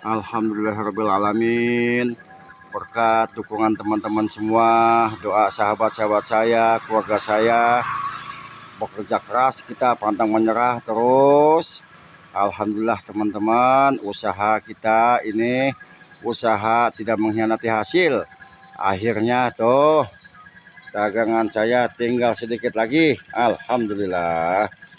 Alhamdulillah alamin, berkat dukungan teman-teman semua doa sahabat-sahabat saya keluarga saya bekerja keras kita pantang menyerah terus Alhamdulillah teman-teman usaha kita ini usaha tidak mengkhianati hasil akhirnya tuh dagangan saya tinggal sedikit lagi Alhamdulillah